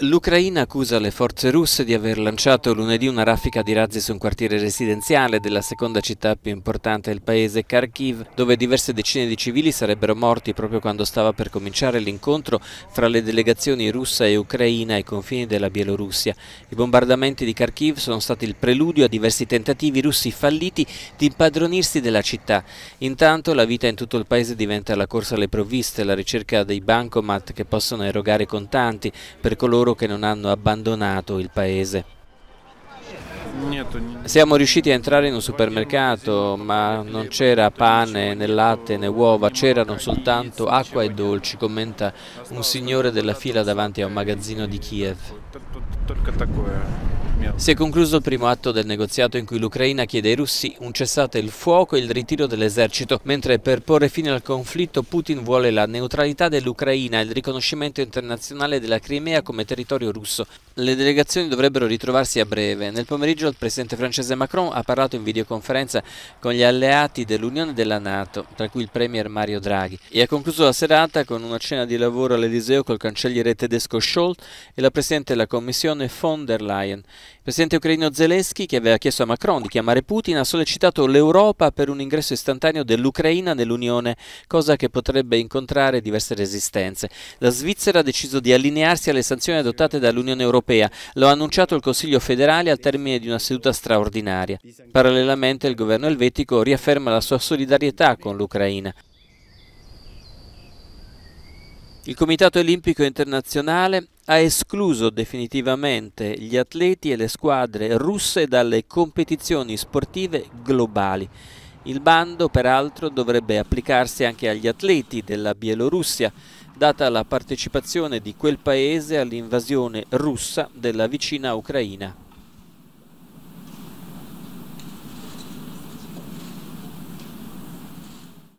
L'Ucraina accusa le forze russe di aver lanciato lunedì una raffica di razzi su un quartiere residenziale della seconda città più importante del paese, Kharkiv, dove diverse decine di civili sarebbero morti proprio quando stava per cominciare l'incontro fra le delegazioni russa e ucraina ai confini della Bielorussia. I bombardamenti di Kharkiv sono stati il preludio a diversi tentativi russi falliti di impadronirsi della città. Intanto la vita in tutto il paese diventa la corsa alle provviste, la ricerca dei bancomat che possono erogare contanti per coloro coloro che non hanno abbandonato il paese. Siamo riusciti a entrare in un supermercato ma non c'era pane né latte né uova, c'erano soltanto acqua e dolci, commenta un signore della fila davanti a un magazzino di Kiev. Si è concluso il primo atto del negoziato in cui l'Ucraina chiede ai russi un cessate il fuoco e il ritiro dell'esercito, mentre per porre fine al conflitto Putin vuole la neutralità dell'Ucraina e il riconoscimento internazionale della Crimea come territorio russo. Le delegazioni dovrebbero ritrovarsi a breve. Nel pomeriggio il presidente francese Macron ha parlato in videoconferenza con gli alleati dell'Unione e della Nato, tra cui il premier Mario Draghi, e ha concluso la serata con una cena di lavoro all'Eliseo col cancelliere tedesco Scholz e la presidente della Commissione von der Leyen. Il presidente ucraino Zelensky, che aveva chiesto a Macron di chiamare Putin, ha sollecitato l'Europa per un ingresso istantaneo dell'Ucraina nell'Unione, cosa che potrebbe incontrare diverse resistenze. La Svizzera ha deciso di allinearsi alle sanzioni adottate dall'Unione Europea, lo ha annunciato il Consiglio federale al termine di una seduta straordinaria. Parallelamente il governo elvetico riafferma la sua solidarietà con l'Ucraina. Il Comitato Olimpico Internazionale ha escluso definitivamente gli atleti e le squadre russe dalle competizioni sportive globali. Il bando peraltro dovrebbe applicarsi anche agli atleti della Bielorussia, data la partecipazione di quel paese all'invasione russa della vicina Ucraina.